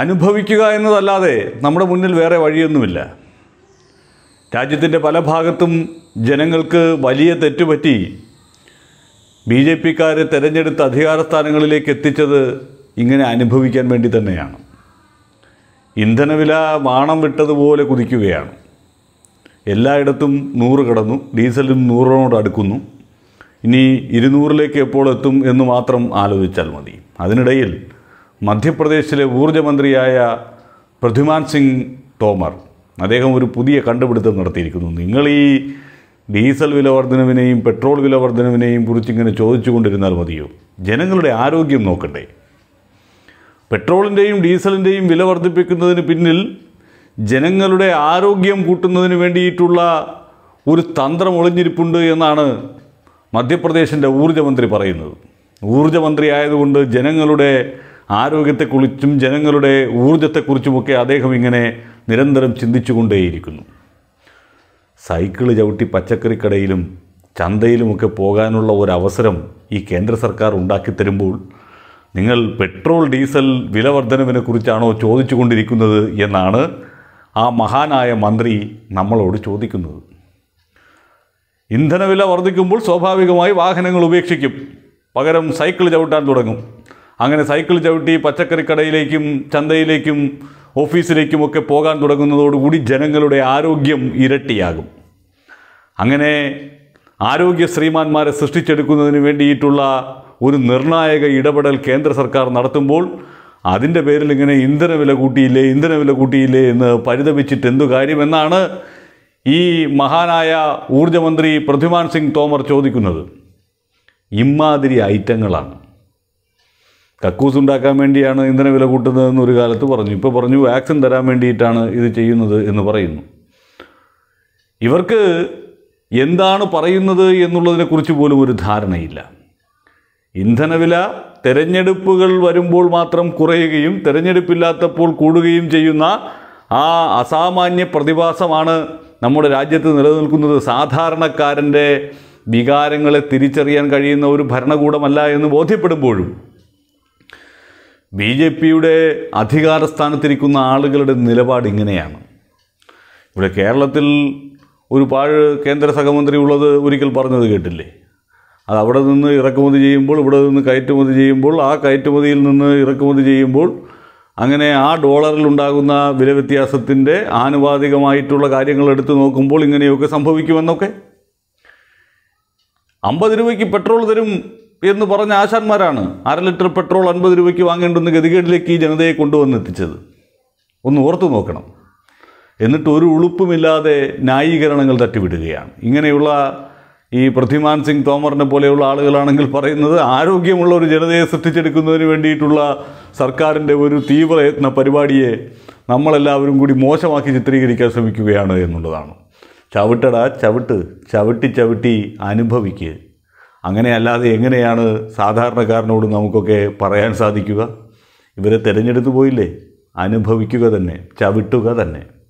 അനുഭവിക്കുക എന്നതല്ലാതെ നമ്മുടെ മുന്നിൽ വേറെ വഴിയൊന്നുമില്ല രാജ്യത്തിൻ്റെ പല ഭാഗത്തും ജനങ്ങൾക്ക് വലിയ തെറ്റുപറ്റി ബി ജെ പിക്കാരെ തിരഞ്ഞെടുത്ത് അധികാര സ്ഥാനങ്ങളിലേക്ക് എത്തിച്ചത് ഇങ്ങനെ അനുഭവിക്കാൻ വേണ്ടി തന്നെയാണ് ഇന്ധനവില വാണം വിട്ടതുപോലെ കുതിക്കുകയാണ് എല്ലായിടത്തും നൂറ് കടന്നു ഡീസലും നൂറിനോട് അടുക്കുന്നു ഇനി ഇരുന്നൂറിലേക്ക് എപ്പോൾ എത്തും എന്ന് മാത്രം ആലോചിച്ചാൽ മതി അതിനിടയിൽ മധ്യപ്രദേശിലെ ഊർജ്ജമന്ത്രിയായ പ്രഥുമാൻ സിംഗ് തോമർ അദ്ദേഹം ഒരു പുതിയ കണ്ടുപിടുത്തം നടത്തിയിരിക്കുന്നു നിങ്ങൾ ഈ ഡീസൽ വില വർധനവിനെയും പെട്രോൾ വില വർധനവിനെയും ഇങ്ങനെ ചോദിച്ചുകൊണ്ടിരുന്നാൽ മതിയോ ജനങ്ങളുടെ ആരോഗ്യം നോക്കണ്ടേ പെട്രോളിൻ്റെയും ഡീസലിൻ്റെയും വില വർദ്ധിപ്പിക്കുന്നതിന് പിന്നിൽ ജനങ്ങളുടെ ആരോഗ്യം കൂട്ടുന്നതിന് വേണ്ടിയിട്ടുള്ള ഒരു തന്ത്രം ഒളിഞ്ഞിരിപ്പുണ്ട് എന്നാണ് മധ്യപ്രദേശിൻ്റെ ഊർജ്ജമന്ത്രി പറയുന്നത് ഊർജ്ജമന്ത്രി ആയതുകൊണ്ട് ജനങ്ങളുടെ ആരോഗ്യത്തെക്കുറിച്ചും ജനങ്ങളുടെ ഊർജത്തെക്കുറിച്ചുമൊക്കെ അദ്ദേഹം ഇങ്ങനെ നിരന്തരം ചിന്തിച്ചുകൊണ്ടേയിരിക്കുന്നു സൈക്കിൾ ചവിട്ടി പച്ചക്കറിക്കടയിലും ചന്തയിലുമൊക്കെ പോകാനുള്ള ഒരവസരം ഈ കേന്ദ്ര സർക്കാർ ഉണ്ടാക്കിത്തരുമ്പോൾ നിങ്ങൾ പെട്രോൾ ഡീസൽ വില വർധനവിനെക്കുറിച്ചാണോ ചോദിച്ചു കൊണ്ടിരിക്കുന്നത് എന്നാണ് ആ മഹാനായ മന്ത്രി നമ്മളോട് ചോദിക്കുന്നത് ഇന്ധനവില വർദ്ധിക്കുമ്പോൾ സ്വാഭാവികമായി വാഹനങ്ങൾ ഉപേക്ഷിക്കും പകരം സൈക്കിൾ ചവിട്ടാൻ തുടങ്ങും അങ്ങനെ സൈക്കിൾ ചവിട്ടി പച്ചക്കറിക്കടയിലേക്കും ചന്തയിലേക്കും ഓഫീസിലേക്കും ഒക്കെ പോകാൻ തുടങ്ങുന്നതോടുകൂടി ജനങ്ങളുടെ ആരോഗ്യം ഇരട്ടിയാകും അങ്ങനെ ആരോഗ്യ ശ്രീമാന്മാരെ സൃഷ്ടിച്ചെടുക്കുന്നതിന് വേണ്ടിയിട്ടുള്ള ഒരു നിർണായക ഇടപെടൽ കേന്ദ്ര സർക്കാർ നടത്തുമ്പോൾ അതിൻ്റെ പേരിൽ ഇങ്ങനെ ഇന്ധനവില കൂട്ടിയില്ലേ ഇന്ധനവില കൂട്ടിയില്ലേ എന്ന് പരിതപിച്ചിട്ട് എന്തു കാര്യമെന്നാണ് ഈ മഹാനായ ഊർജമന്ത്രി പ്രതിമാൻ സിംഗ് തോമർ ചോദിക്കുന്നത് ഇമ്മാതിരി ഐറ്റങ്ങളാണ് കക്കൂസ് ഉണ്ടാക്കാൻ വേണ്ടിയാണ് ഇന്ധന വില കൂട്ടുന്നതെന്ന് ഒരു കാലത്ത് പറഞ്ഞു ഇപ്പോൾ പറഞ്ഞു വാക്സിൻ തരാൻ വേണ്ടിയിട്ടാണ് ഇത് ചെയ്യുന്നത് എന്ന് പറയുന്നു ഇവർക്ക് എന്താണ് പറയുന്നത് എന്നുള്ളതിനെക്കുറിച്ച് പോലും ഒരു ധാരണയില്ല ഇന്ധനവില തെരഞ്ഞെടുപ്പുകൾ വരുമ്പോൾ മാത്രം കുറയുകയും തെരഞ്ഞെടുപ്പില്ലാത്തപ്പോൾ കൂടുകയും ചെയ്യുന്ന ആ അസാമാന്യ പ്രതിഭാസമാണ് നമ്മുടെ രാജ്യത്ത് നിലനിൽക്കുന്നത് സാധാരണക്കാരൻ്റെ വികാരങ്ങളെ തിരിച്ചറിയാൻ കഴിയുന്ന ഒരു ഭരണകൂടമല്ല എന്ന് ബോധ്യപ്പെടുമ്പോഴും ബി ജെ പിയുടെ അധികാര സ്ഥാനത്തിരിക്കുന്ന ആളുകളുടെ നിലപാട് ഇങ്ങനെയാണ് ഇവിടെ കേരളത്തിൽ ഒരു പാഴ് കേന്ദ്ര സഹമന്ത്രി ഉള്ളത് ഒരിക്കൽ പറഞ്ഞത് കേട്ടില്ലേ അത് അവിടെ നിന്ന് ഇറക്കുമതി ചെയ്യുമ്പോൾ ഇവിടെ നിന്ന് കയറ്റുമതി ചെയ്യുമ്പോൾ ആ കയറ്റുമതിയിൽ നിന്ന് ഇറക്കുമതി ചെയ്യുമ്പോൾ അങ്ങനെ ആ ഡോളറിൽ ഉണ്ടാകുന്ന വില വ്യത്യാസത്തിൻ്റെ ആനുപാതികമായിട്ടുള്ള കാര്യങ്ങൾ എടുത്തു നോക്കുമ്പോൾ ഇങ്ങനെയൊക്കെ സംഭവിക്കുമെന്നൊക്കെ അമ്പത് രൂപയ്ക്ക് പെട്രോൾ തരും എന്ന് പറഞ്ഞ ആശാന്മാരാണ് അര ലിറ്റർ പെട്രോൾ അൻപത് രൂപയ്ക്ക് വാങ്ങേണ്ടുന്ന ഗതികേടിലേക്ക് ഈ ജനതയെ കൊണ്ടുവന്ന് എത്തിച്ചത് ഒന്ന് ഓർത്തു നോക്കണം എന്നിട്ട് ഒരു ഉളുപ്പുമില്ലാതെ ന്യായീകരണങ്ങൾ തട്ടിവിടുകയാണ് ഇങ്ങനെയുള്ള ഈ പ്രതിമാൻ സിംഗ് തോമറിനെ പോലെയുള്ള ആളുകളാണെങ്കിൽ പറയുന്നത് ആരോഗ്യമുള്ള ഒരു ജനതയെ സൃഷ്ടിച്ചെടുക്കുന്നതിന് വേണ്ടിയിട്ടുള്ള സർക്കാരിൻ്റെ ഒരു തീവ്രയത്ന പരിപാടിയെ നമ്മളെല്ലാവരും കൂടി മോശമാക്കി ചിത്രീകരിക്കാൻ ശ്രമിക്കുകയാണ് എന്നുള്ളതാണ് ചവിട്ടടാ ചവിട്ട് ചവിട്ടി ചവിട്ടി അനുഭവിക്കുക അങ്ങനെയല്ലാതെ എങ്ങനെയാണ് സാധാരണക്കാരനോട് നമുക്കൊക്കെ പറയാൻ സാധിക്കുക ഇവരെ തിരഞ്ഞെടുത്തു പോയില്ലേ അനുഭവിക്കുക തന്നെ ചവിട്ടുക തന്നെ